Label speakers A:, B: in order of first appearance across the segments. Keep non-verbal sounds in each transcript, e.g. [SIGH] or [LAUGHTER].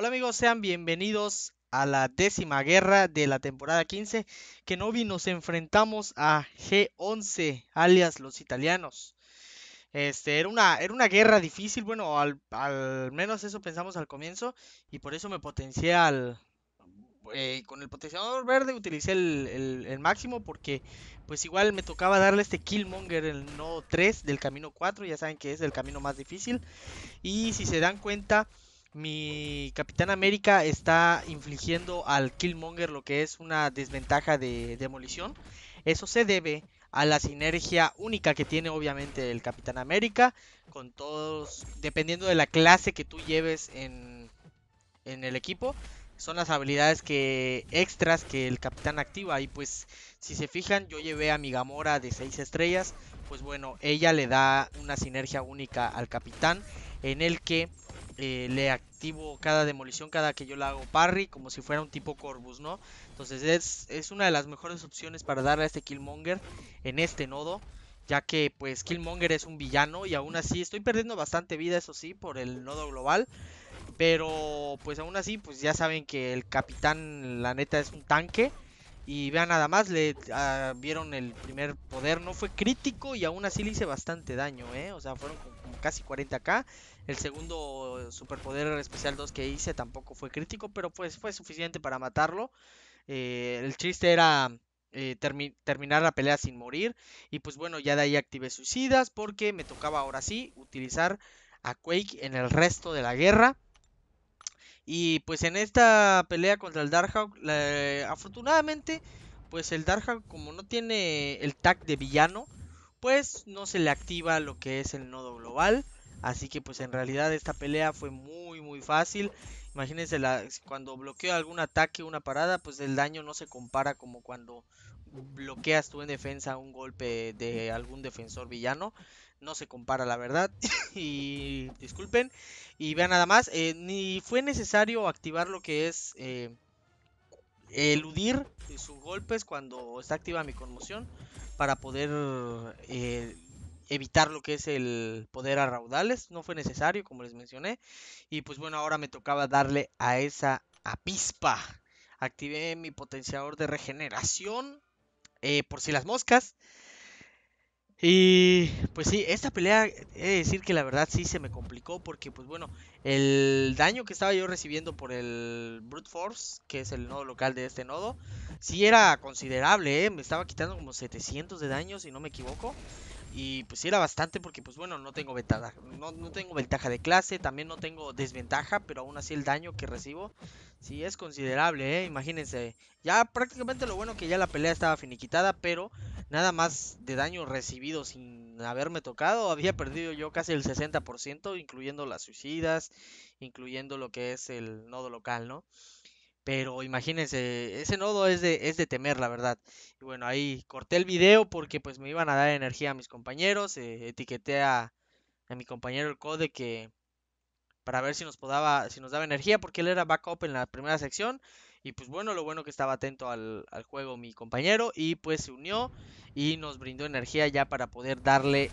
A: Hola amigos, sean bienvenidos a la décima guerra de la temporada 15. Kenobi nos enfrentamos a G11, alias los italianos. Este, era una, era una guerra difícil, bueno, al, menos eso pensamos al comienzo y por eso me potencié al, eh, con el potenciador verde utilicé el, máximo porque pues igual me tocaba darle este Killmonger el no 3 del camino 4, ya saben que es el camino más difícil. Y si se dan cuenta, mi Capitán América está infligiendo al Killmonger lo que es una desventaja de demolición. Eso se debe a la sinergia única que tiene obviamente el Capitán América con todos, dependiendo de la clase que tú lleves en, el equipo, son las habilidades que extras que el capitán activa y pues si se fijan yo llevé a mi Gamora de 6 estrellas, pues bueno, ella le da una sinergia única al capitán en el que eh, le activo cada demolición, cada que yo la hago parry, como si fuera un tipo Corvus, ¿no? Entonces es, una de las mejores opciones para darle a este Killmonger en este nodo, ya que pues Killmonger es un villano y aún así estoy perdiendo bastante vida, eso sí, por el nodo global. Pero pues aún así, pues ya saben que el capitán, la neta, es un tanque. Y vean nada más, le ah, vieron el primer poder, no fue crítico y aún así le hice bastante daño, ¿eh? O sea, fueron casi 40k el segundo superpoder especial 2 que hice tampoco fue crítico, pero pues fue suficiente para matarlo. Eh, el chiste era eh, terminar la pelea sin morir. Y pues bueno, ya de ahí activé suicidas porque me tocaba ahora sí utilizar a Quake en el resto de la guerra. Y pues en esta pelea contra el Darkhawk, eh, afortunadamente, pues el Darkhawk como no tiene el tag de villano, pues no se le activa lo que es el nodo global. Así que pues en realidad esta pelea fue muy muy fácil. Imagínense la, cuando bloqueo algún ataque, una parada, pues el daño no se compara como cuando bloqueas tú en defensa un golpe de algún defensor villano. No se compara la verdad. [LAUGHS] y disculpen. Y vean nada más, eh, ni fue necesario activar lo que es... Eh, eludir sus golpes cuando está activa mi conmoción para poder eh, evitar lo que es el poder a raudales, no fue necesario, como les mencioné. Y pues bueno, ahora me tocaba darle a esa apispa. Activé mi potenciador de regeneración eh, por si las moscas. Y pues sí, esta pelea, he de decir que la verdad sí se me complicó porque pues bueno, el daño que estaba yo recibiendo por el Brute Force, que es el nodo local de este nodo, sí era considerable, ¿eh? me estaba quitando como 700 de daño si no me equivoco. Y pues era bastante porque pues bueno, no tengo ventaja, no, no, tengo ventaja de clase, también no tengo desventaja, pero aún así el daño que recibo sí es considerable, ¿eh? imagínense. Ya prácticamente lo bueno que ya la pelea estaba finiquitada, pero nada más de daño recibido sin haberme tocado, había perdido yo casi el 60%, incluyendo las suicidas, incluyendo lo que es el nodo local, ¿no? Pero imagínense, ese nodo es de, es de temer, la verdad. Y bueno, ahí corté el video porque pues me iban a dar energía a mis compañeros. Eh, etiqueté a, mi compañero el code que para ver si nos, podaba, si nos daba energía porque él era backup en la primera sección. Y pues bueno, lo bueno que estaba atento al, al, juego mi compañero y pues se unió y nos brindó energía ya para poder darle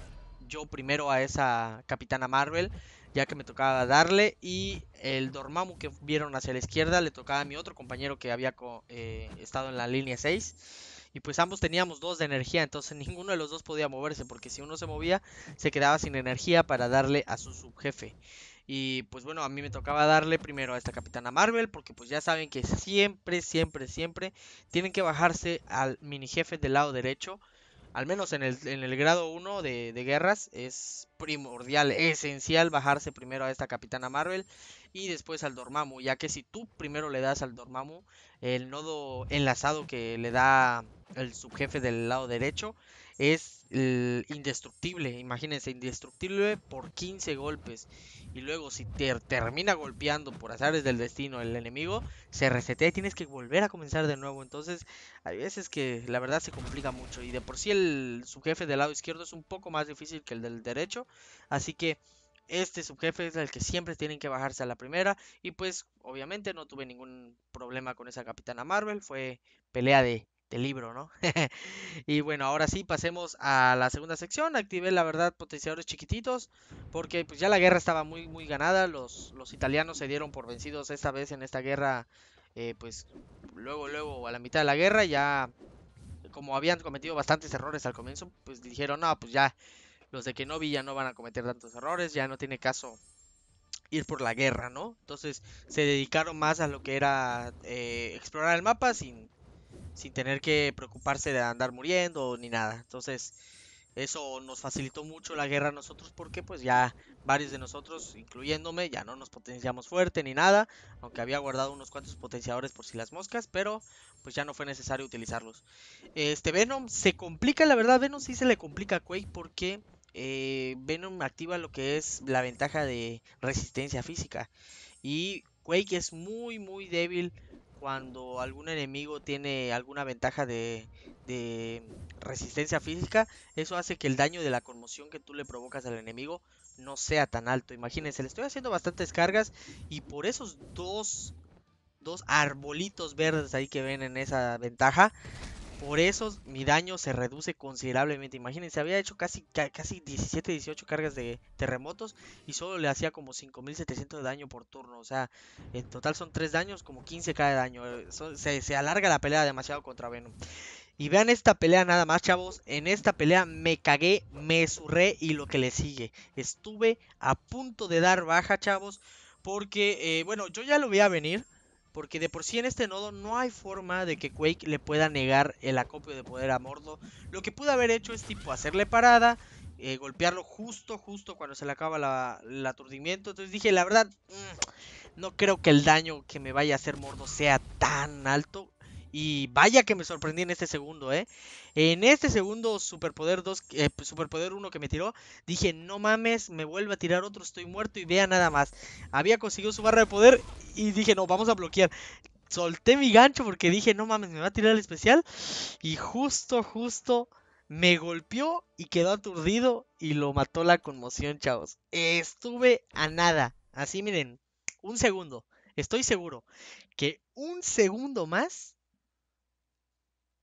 A: yo primero a esa Capitana Marvel, ya que me tocaba darle y el Dormammu que vieron hacia la izquierda le tocaba a mi otro compañero que había eh, estado en la línea 6. Y pues ambos teníamos dos de energía, entonces [LAUGHS] ninguno de los dos podía moverse, porque si uno se movía, se quedaba sin energía para darle a su subjefe. Y pues bueno, a mí me tocaba darle primero a esta Capitana Marvel, porque pues ya saben que siempre, siempre, siempre tienen que bajarse al mini jefe del lado derecho. Al menos en el, en el grado 1 de, de guerras es primordial, esencial bajarse primero a esta Capitana Marvel y después al Dormammu, ya que si tú primero le das al Dormammu el nodo enlazado que le da el subjefe del lado derecho es indestructible, imagínense, indestructible por 15 golpes y luego si te termina golpeando por azares del destino el enemigo, se resetea y tienes que volver a comenzar de nuevo, entonces hay veces que la verdad se complica mucho y de por sí el subjefe del lado izquierdo es un poco más difícil que el del derecho, así que este subjefe es el que siempre tienen que bajarse a la primera. Y pues obviamente no tuve ningún problema con esa capitana Marvel. Fue pelea de, libro, ¿no? [LAUGHS] y bueno, ahora sí, pasemos a la segunda sección. Activé, la verdad, potenciadores chiquititos, porque pues ya la guerra estaba muy, muy ganada. Los, los italianos se dieron por vencidos esta vez en esta guerra, eh, pues luego, luego, a la mitad de la guerra, ya como habían cometido bastantes errores al comienzo, pues dijeron, no, pues ya, los de Kenobi ya no van a cometer tantos errores, ya no tiene caso ir por la guerra, ¿no? Entonces se dedicaron más a lo que era eh, explorar el mapa sin, sin tener que preocuparse de andar muriendo ni nada. Entonces eso nos facilitó mucho la guerra a nosotros porque pues ya varios de nosotros, incluyéndome, ya no nos potenciamos fuerte ni nada, aunque había guardado unos cuantos potenciadores por si las moscas, pero pues ya no fue necesario utilizarlos. Este Venom se complica, la verdad Venom sí se le complica a Quake porque eh, Venom activa lo que es la ventaja de resistencia física. Y Quake es muy, muy débil cuando algún enemigo tiene alguna ventaja de, resistencia física, eso hace que el daño de la conmoción que tú le provocas al enemigo no sea tan alto. Imagínense, le estoy haciendo bastantes cargas y por esos dos, dos arbolitos verdes ahí que ven en esa ventaja, por eso mi daño se reduce considerablemente. Imagínense, había hecho casi, casi 17, 18 cargas de terremotos y solo le hacía como 5700 de daño por turno. O sea, en total son 3 daños, como 15 cada daño. Eh, se, alarga la pelea demasiado contra Venom. Y vean esta pelea nada más, chavos. En esta pelea me cagué, me surré y lo que le sigue. Estuve a punto de dar baja, chavos. Porque, eh, bueno, yo ya lo a venir. Porque de por sí en este nodo no hay forma de que Quake le pueda negar el acopio de poder a Mordo. Lo que pudo haber hecho es tipo hacerle parada, eh, golpearlo justo, justo cuando se le acaba la, el aturdimiento. Entonces dije, la verdad, mm, no creo que el daño que me vaya a hacer Mordo sea tan alto. Y vaya que me sorprendí en este segundo, ¿eh? En este segundo Superpoder dos eh, Superpoder 1 que me tiró, dije, no mames, me vuelve a tirar otro, estoy muerto y vea nada más. Había conseguido su barra de poder y dije, no, vamos a bloquear. Solté mi gancho porque dije, no mames, me va a tirar el especial. Y justo, justo me golpeó y quedó aturdido y lo mató la conmoción, chavos. Estuve a nada. Así miren, un segundo. Estoy seguro que un segundo más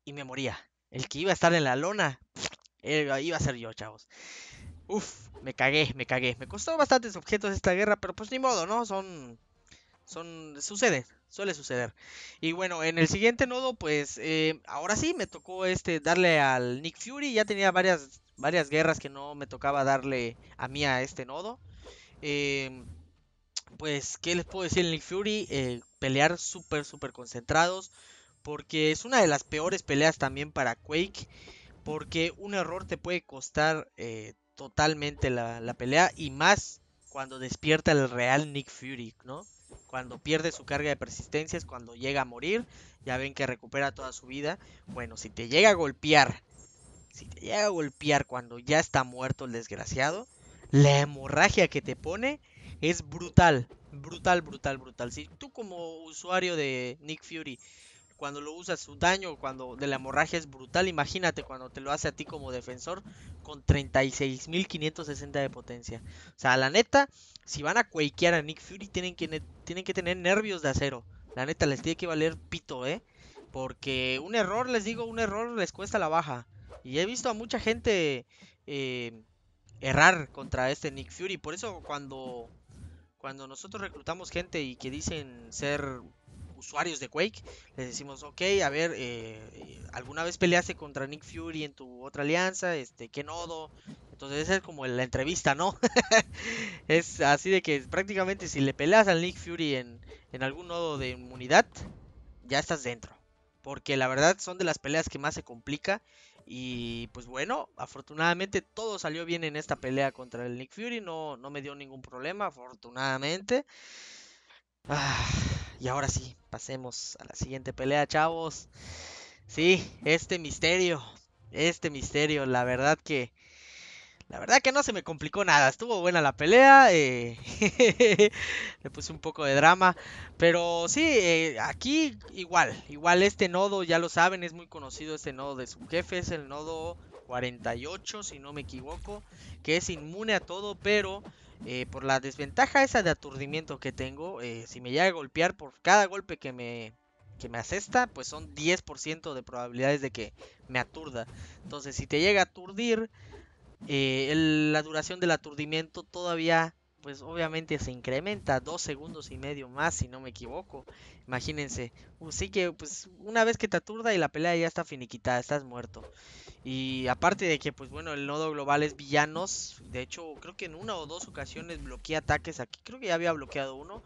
A: y me moría. El que iba a estar en la lona eh, iba a ser yo, chavos. Uf, me cagué, me cagué. Me costó bastantes objetos esta guerra, pero pues ni modo, ¿no? Son. Son. Sucede, suele suceder. Y bueno, en el siguiente nodo, pues. Eh, ahora sí me tocó este darle al Nick Fury. Ya tenía varias, varias guerras que no me tocaba darle a mí a este nodo. Em, pues, ¿qué les puedo decir? El Nick Fury, eh, pelear súper, súper concentrados porque es una de las peores peleas también para Quake, porque un error te puede costar eh, totalmente la, la, pelea y más cuando despierta el real Nick Fury, ¿no? Cuando pierde su carga de persistencia es cuando llega a morir, ya ven que recupera toda su vida. Bueno, si te llega a golpear, si te llega a golpear cuando ya está muerto el desgraciado, la hemorragia que te pone es brutal, brutal, brutal, brutal. Si tú como usuario de Nick Fury cuando lo usas su daño cuando de la hemorragia es brutal. Imagínate cuando te lo hace a ti como defensor con 36.560 de potencia. O sea, la neta, si van a cuelquear a Nick Fury, tienen que, tienen que tener nervios de acero. La neta, les tiene que valer pito, ¿eh? Porque un error, les digo, un error les cuesta la baja. Y he visto a mucha gente eh, errar contra este Nick Fury. Por eso cuando, cuando nosotros reclutamos gente y que dicen ser usuarios de Quake, les decimos, ok, a ver, eh, ¿alguna vez peleaste contra Nick Fury en tu otra alianza? Este, ¿Qué nodo? Entonces es como la entrevista, ¿no? [LAUGHS] es así de que prácticamente si le peleas al Nick Fury en, algún nodo de inmunidad, ya estás dentro. Porque la verdad son de las peleas que más se complica. Y pues bueno, afortunadamente todo salió bien en esta pelea contra el Nick Fury. No, no me dio ningún problema, afortunadamente. Ah, y ahora sí, pasemos a la siguiente pelea, chavos. Sí, este misterio. Este misterio, la verdad que. La verdad que no se me complicó nada. Estuvo buena la pelea. Eh, [LAUGHS] le puse un poco de drama. Pero sí, eh, aquí igual. Igual este nodo, ya lo saben, es muy conocido este nodo de su jefe Es el nodo 48, si no me equivoco. Que es inmune a todo, pero eh, por la desventaja esa de aturdimiento que tengo, eh, si me llega a golpear por cada golpe que me, que me asesta, pues son 10% de probabilidades de que me aturda. Entonces, si te llega a aturdir, eh, la duración del aturdimiento todavía pues obviamente se incrementa dos segundos y medio más, si no me equivoco. Imagínense, Así que pues una vez que te aturda y la pelea ya está finiquitada, estás muerto. Y aparte de que, pues bueno, el nodo global es villanos. De hecho, creo que en una o dos ocasiones bloqueé ataques aquí. Creo que ya había bloqueado uno.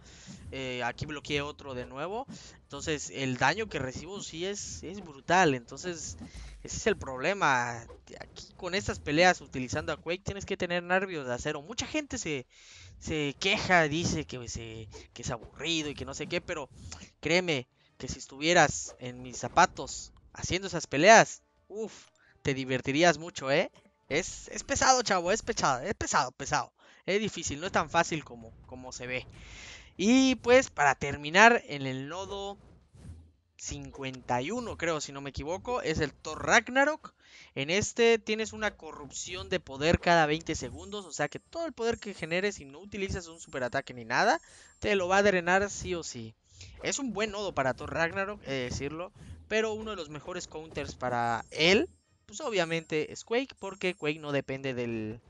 A: Eh, aquí bloqueé otro de nuevo. Entonces, el daño que recibo sí es, es brutal. Entonces, ese es el problema. Aquí con estas peleas utilizando a Quake tienes que tener nervios de acero. Mucha gente se, se queja, dice que, es aburrido y que no sé qué, pero créeme que si estuvieras en mis zapatos haciendo esas peleas, uff, te divertirías mucho, ¿eh? Es, es pesado, chavo, es pesado, es pesado, pesado. Es difícil, no es tan fácil como, como se ve. Y pues para terminar en el nodo 51, creo, si no me equivoco, es el Thor Ragnarok. En este tienes una corrupción de poder cada 20 segundos, o sea que todo el poder que generes y no utilizas un superataque ni nada, te lo va a drenar sí o sí. Es un buen nodo para Thor Ragnarok, he de decirlo, pero uno de los mejores counters para él, pues obviamente es Quake, porque Quake no depende del,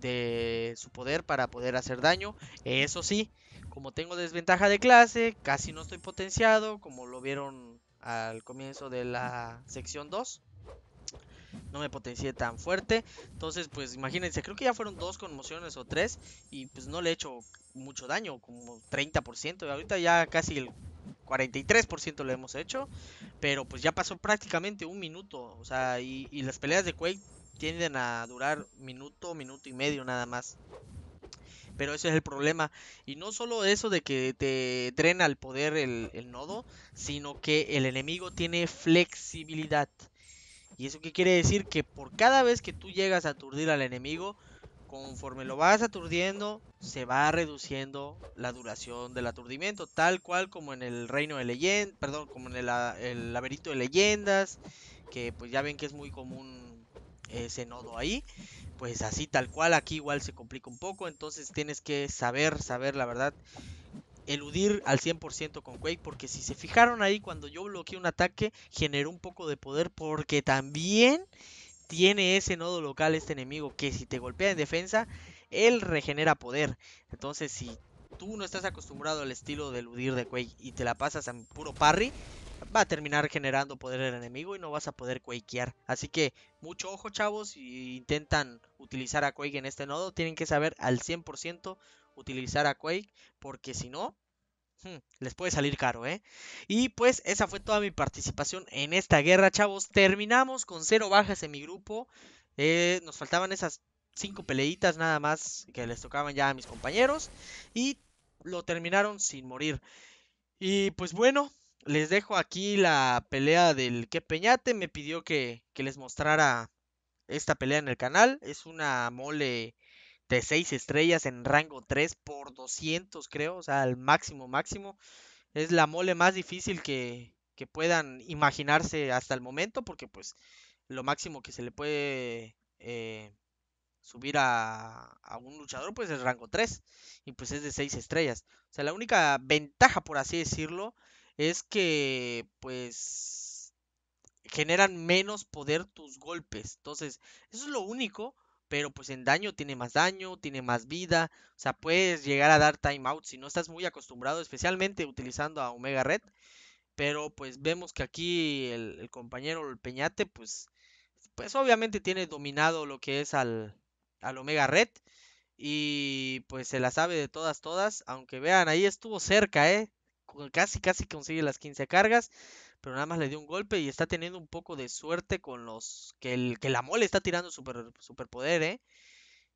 A: de su poder para poder hacer daño. Eso sí, como tengo desventaja de clase, casi no estoy potenciado, como lo vieron al comienzo de la sección 2. No me potencié tan fuerte. Entonces, pues imagínense, creo que ya fueron dos conmociones o tres. Y pues no le he hecho mucho daño, como 30%. ahorita ya casi el 43% le hemos hecho. Pero pues ya pasó prácticamente un minuto. O sea, y, y las peleas de Quake tienden a durar minuto, minuto y medio nada más. Pero ese es el problema. Y no solo eso de que te drena el poder el, nodo, sino que el enemigo tiene flexibilidad. ¿Y eso qué quiere decir? Que por cada vez que tú llegas a aturdir al enemigo, conforme lo vas aturdiendo, se va reduciendo la duración del aturdimiento, tal cual como en el reino de leyendas, perdón, como en el, el laberinto de leyendas, que pues ya ven que es muy común ese nodo ahí. Pues así tal cual, aquí igual se complica un poco, entonces tienes que saber, saber la verdad, eludir al 100% con Quake, porque si se fijaron ahí cuando yo bloqueé un ataque, generó un poco de poder, porque también tiene ese nodo local este enemigo, que si te golpea en defensa, él regenera poder. Entonces si tú no estás acostumbrado al estilo de eludir de Quake y te la pasas a puro parry, va a terminar generando poder el enemigo y no vas a poder quakear. Así que mucho ojo chavos, si intentan utilizar a Quake en este nodo, tienen que saber al 100% utilizar a Quake, porque si no, hmm, les puede salir caro, ¿eh? Y pues esa fue toda mi participación en esta guerra, chavos. Terminamos con cero bajas en mi grupo. Eh, nos faltaban esas cinco peleitas nada más que les tocaban ya a mis compañeros y lo terminaron sin morir. Y pues bueno, les dejo aquí la pelea del que Peñate me pidió que, les mostrara esta pelea en el canal. Es una mole de 6 estrellas en rango 3 por 200 creo, o sea, al máximo máximo. Es la mole más difícil que, puedan imaginarse hasta el momento porque pues lo máximo que se le puede eh, subir a, a, un luchador pues es rango 3 y pues es de 6 estrellas. O sea, la única ventaja por así decirlo es que pues generan menos poder tus golpes. Entonces, eso es lo único, pero pues en daño tiene más daño, tiene más vida, o sea, puedes llegar a dar timeout si no estás muy acostumbrado, especialmente utilizando a Omega Red. Pero pues vemos que aquí el, compañero el Peñate, pues, pues obviamente tiene dominado lo que es al, al Omega Red. Y pues se la sabe de todas, todas. Aunque vean, ahí estuvo cerca, ¿eh? casi casi consigue las 15 cargas, pero nada más le dio un golpe y está teniendo un poco de suerte con los que, el, que la mole está tirando super, poder ¿eh?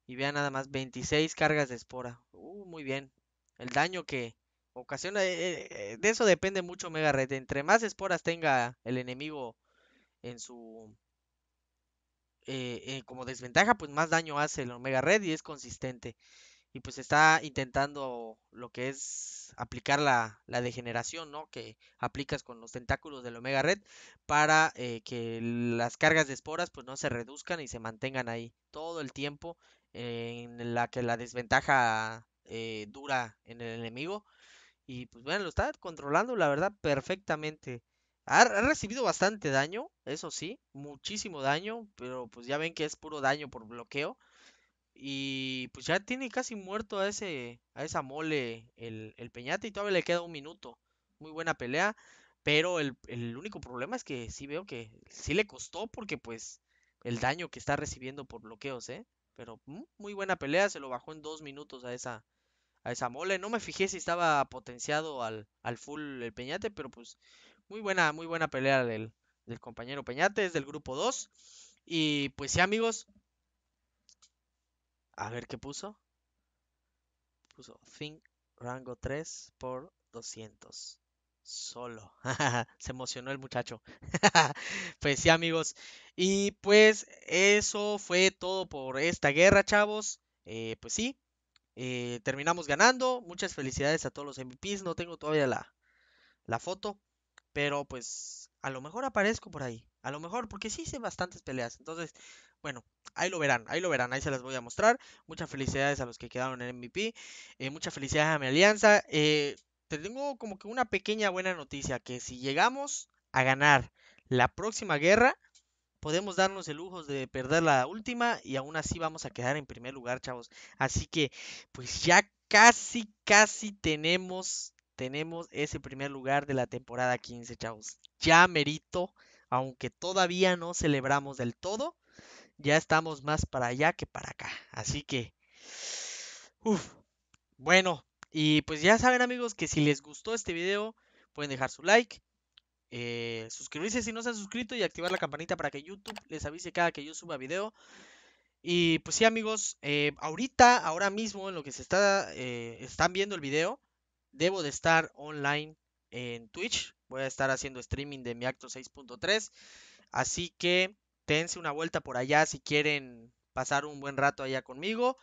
A: Y vean nada más 26 cargas de espora. Uh, muy bien. El daño que ocasiona eh, eh, eh, de eso depende mucho Mega Red. Entre más esporas tenga el enemigo en su como desventaja, pues más daño hace el Omega Red y es consistente y pues está intentando lo que es aplicar la, degeneración, ¿no? Que aplicas con los tentáculos del Omega Red para eh, que las cargas de esporas pues no se reduzcan y se mantengan ahí todo el tiempo eh, en la que la desventaja eh, dura en el enemigo. Y pues bueno, lo está controlando la verdad perfectamente. ha recibido bastante daño, eso sí, muchísimo daño, pero pues ya ven que es puro daño por bloqueo. Y pues ya tiene casi muerto a ese a esa mole el, el Peñate y todavía le queda un minuto. Muy buena pelea. Pero el, el, único problema es que sí veo que sí le costó porque pues el daño que está recibiendo por bloqueos, ¿eh? Pero mm, muy buena pelea, se lo bajó en dos minutos a esa, a esa mole. No me fijé si estaba potenciado al, al full el Peñate, pero pues muy buena, muy buena pelea del, del compañero Peñate, es del grupo 2. Y pues sí amigos, a ver qué puso. Puso Think rango 3 por 200. Solo. [LAUGHS] Se emocionó el muchacho. [LAUGHS] pues sí, amigos. Y pues eso fue todo por esta guerra, chavos. Eh, pues sí. Eh, terminamos ganando. Muchas felicidades a todos los MVPs. No tengo todavía la, la foto. Pero pues a lo mejor aparezco por ahí. A lo mejor, porque sí hice bastantes peleas. Entonces, bueno, ahí lo verán, ahí lo verán, ahí se las voy a mostrar. Muchas felicidades a los que quedaron en MVP. Eh, muchas felicidades a mi alianza. Eh, te tengo como que una pequeña buena noticia, que si llegamos a ganar la próxima guerra, podemos darnos el lujo de perder la última y aún así vamos a quedar en primer lugar, chavos. Así que, pues ya casi, casi tenemos, tenemos ese primer lugar de la temporada 15, chavos. Ya merito, aunque todavía no celebramos del todo, ya estamos más para allá que para acá. Así que, uff, bueno, y pues ya saben amigos que si les gustó este video, pueden dejar su like, eh, suscribirse si no se han suscrito y activar la campanita para que YouTube les avise cada que yo suba video. Y pues sí amigos, eh, ahorita, ahora mismo en lo que se está, eh, están viendo el video, debo de estar online en Twitch. Voy a estar haciendo streaming de mi acto 6.3. Así que dense una vuelta por allá si quieren pasar un buen rato allá conmigo.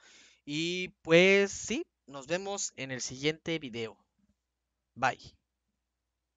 A: Y pues sí, nos vemos en el siguiente video. Bye.